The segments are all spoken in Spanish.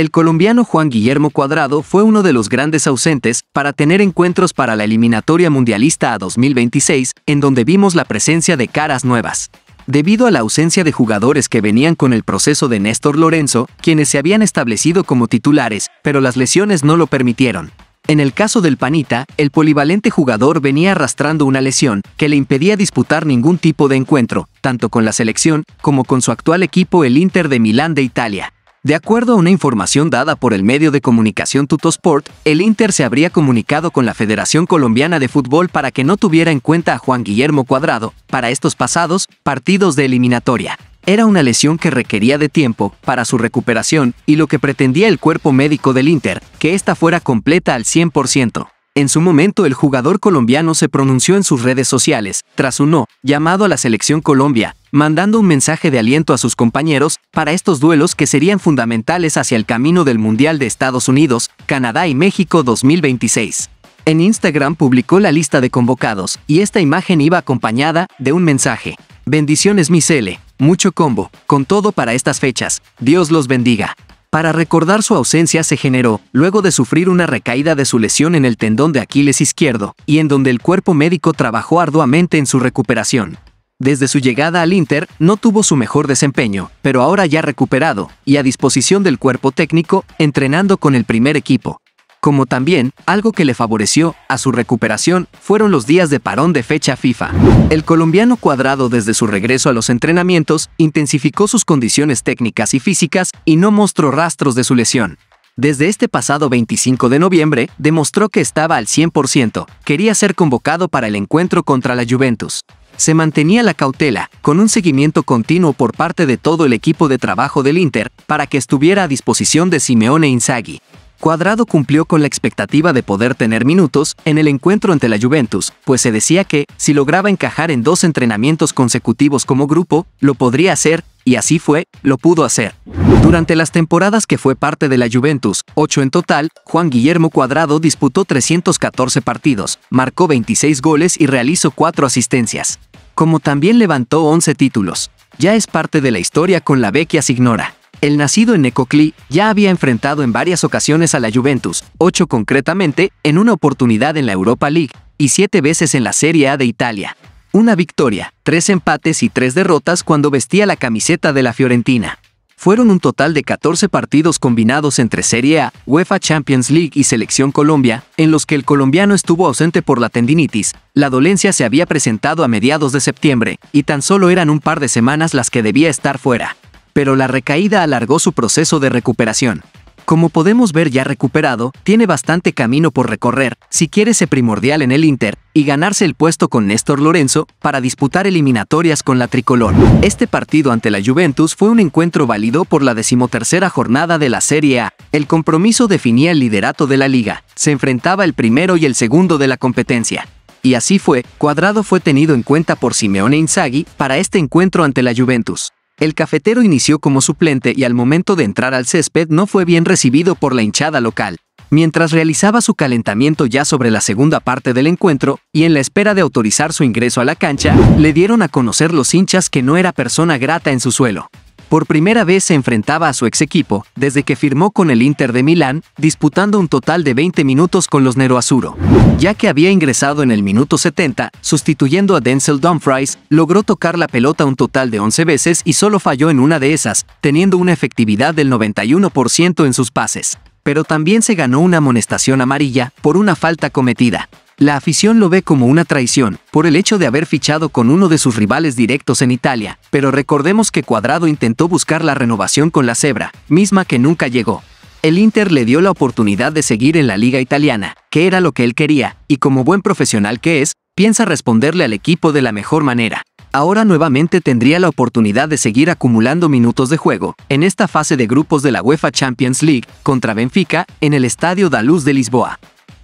el colombiano Juan Guillermo Cuadrado fue uno de los grandes ausentes para tener encuentros para la eliminatoria mundialista a 2026, en donde vimos la presencia de caras nuevas. Debido a la ausencia de jugadores que venían con el proceso de Néstor Lorenzo, quienes se habían establecido como titulares, pero las lesiones no lo permitieron. En el caso del Panita, el polivalente jugador venía arrastrando una lesión que le impedía disputar ningún tipo de encuentro, tanto con la selección como con su actual equipo el Inter de Milán de Italia. De acuerdo a una información dada por el medio de comunicación Tutosport, el Inter se habría comunicado con la Federación Colombiana de Fútbol para que no tuviera en cuenta a Juan Guillermo Cuadrado para estos pasados partidos de eliminatoria. Era una lesión que requería de tiempo para su recuperación y lo que pretendía el cuerpo médico del Inter, que esta fuera completa al 100%. En su momento el jugador colombiano se pronunció en sus redes sociales, tras un no, llamado a la selección Colombia, mandando un mensaje de aliento a sus compañeros para estos duelos que serían fundamentales hacia el camino del Mundial de Estados Unidos, Canadá y México 2026. En Instagram publicó la lista de convocados y esta imagen iba acompañada de un mensaje. Bendiciones mi Cele, mucho combo, con todo para estas fechas, Dios los bendiga. Para recordar su ausencia se generó, luego de sufrir una recaída de su lesión en el tendón de Aquiles izquierdo, y en donde el cuerpo médico trabajó arduamente en su recuperación. Desde su llegada al Inter, no tuvo su mejor desempeño, pero ahora ya recuperado, y a disposición del cuerpo técnico, entrenando con el primer equipo como también algo que le favoreció a su recuperación fueron los días de parón de fecha FIFA. El colombiano cuadrado desde su regreso a los entrenamientos intensificó sus condiciones técnicas y físicas y no mostró rastros de su lesión. Desde este pasado 25 de noviembre, demostró que estaba al 100%, quería ser convocado para el encuentro contra la Juventus se mantenía la cautela, con un seguimiento continuo por parte de todo el equipo de trabajo del Inter, para que estuviera a disposición de Simeone e Inzaghi. Cuadrado cumplió con la expectativa de poder tener minutos en el encuentro ante la Juventus, pues se decía que, si lograba encajar en dos entrenamientos consecutivos como grupo, lo podría hacer, y así fue, lo pudo hacer. Durante las temporadas que fue parte de la Juventus, 8 en total, Juan Guillermo Cuadrado disputó 314 partidos, marcó 26 goles y realizó 4 asistencias. Como también levantó 11 títulos. Ya es parte de la historia con la Vecchia Signora. El nacido en Ecoclí ya había enfrentado en varias ocasiones a la Juventus, ocho concretamente, en una oportunidad en la Europa League y siete veces en la Serie A de Italia. Una victoria, tres empates y tres derrotas cuando vestía la camiseta de la Fiorentina. Fueron un total de 14 partidos combinados entre Serie A, UEFA Champions League y Selección Colombia, en los que el colombiano estuvo ausente por la tendinitis. La dolencia se había presentado a mediados de septiembre, y tan solo eran un par de semanas las que debía estar fuera pero la recaída alargó su proceso de recuperación. Como podemos ver ya recuperado, tiene bastante camino por recorrer, si quiere ser primordial en el Inter, y ganarse el puesto con Néstor Lorenzo para disputar eliminatorias con la tricolor. Este partido ante la Juventus fue un encuentro válido por la decimotercera jornada de la Serie A. El compromiso definía el liderato de la liga, se enfrentaba el primero y el segundo de la competencia. Y así fue, Cuadrado fue tenido en cuenta por Simeone e Inzaghi para este encuentro ante la Juventus. El cafetero inició como suplente y al momento de entrar al césped no fue bien recibido por la hinchada local. Mientras realizaba su calentamiento ya sobre la segunda parte del encuentro y en la espera de autorizar su ingreso a la cancha, le dieron a conocer los hinchas que no era persona grata en su suelo. Por primera vez se enfrentaba a su ex equipo desde que firmó con el Inter de Milán, disputando un total de 20 minutos con los Nero Azuro. Ya que había ingresado en el minuto 70, sustituyendo a Denzel Dumfries, logró tocar la pelota un total de 11 veces y solo falló en una de esas, teniendo una efectividad del 91% en sus pases. Pero también se ganó una amonestación amarilla por una falta cometida. La afición lo ve como una traición, por el hecho de haber fichado con uno de sus rivales directos en Italia, pero recordemos que Cuadrado intentó buscar la renovación con la Cebra, misma que nunca llegó. El Inter le dio la oportunidad de seguir en la liga italiana, que era lo que él quería, y como buen profesional que es, piensa responderle al equipo de la mejor manera. Ahora nuevamente tendría la oportunidad de seguir acumulando minutos de juego, en esta fase de grupos de la UEFA Champions League, contra Benfica, en el Estadio Daluz de Lisboa.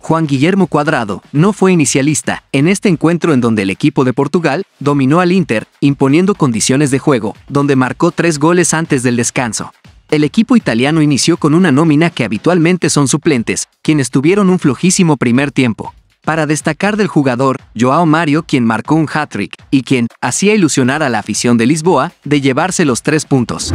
Juan Guillermo Cuadrado no fue inicialista en este encuentro en donde el equipo de Portugal dominó al Inter, imponiendo condiciones de juego, donde marcó tres goles antes del descanso. El equipo italiano inició con una nómina que habitualmente son suplentes, quienes tuvieron un flojísimo primer tiempo. Para destacar del jugador, Joao Mario quien marcó un hat-trick, y quien hacía ilusionar a la afición de Lisboa de llevarse los tres puntos.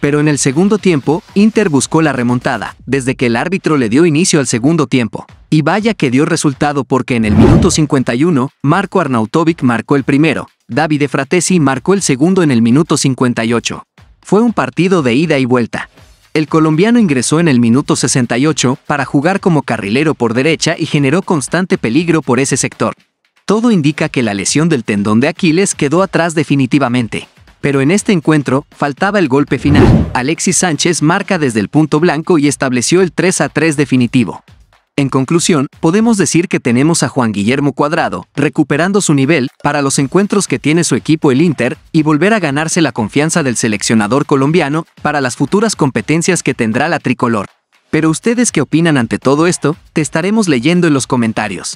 pero en el segundo tiempo, Inter buscó la remontada, desde que el árbitro le dio inicio al segundo tiempo. Y vaya que dio resultado porque en el minuto 51, Marco Arnautovic marcó el primero, Davide Fratesi marcó el segundo en el minuto 58. Fue un partido de ida y vuelta. El colombiano ingresó en el minuto 68 para jugar como carrilero por derecha y generó constante peligro por ese sector. Todo indica que la lesión del tendón de Aquiles quedó atrás definitivamente. Pero en este encuentro faltaba el golpe final. Alexis Sánchez marca desde el punto blanco y estableció el 3 a 3 definitivo. En conclusión, podemos decir que tenemos a Juan Guillermo Cuadrado, recuperando su nivel para los encuentros que tiene su equipo el Inter y volver a ganarse la confianza del seleccionador colombiano para las futuras competencias que tendrá la tricolor. Pero ustedes qué opinan ante todo esto, te estaremos leyendo en los comentarios.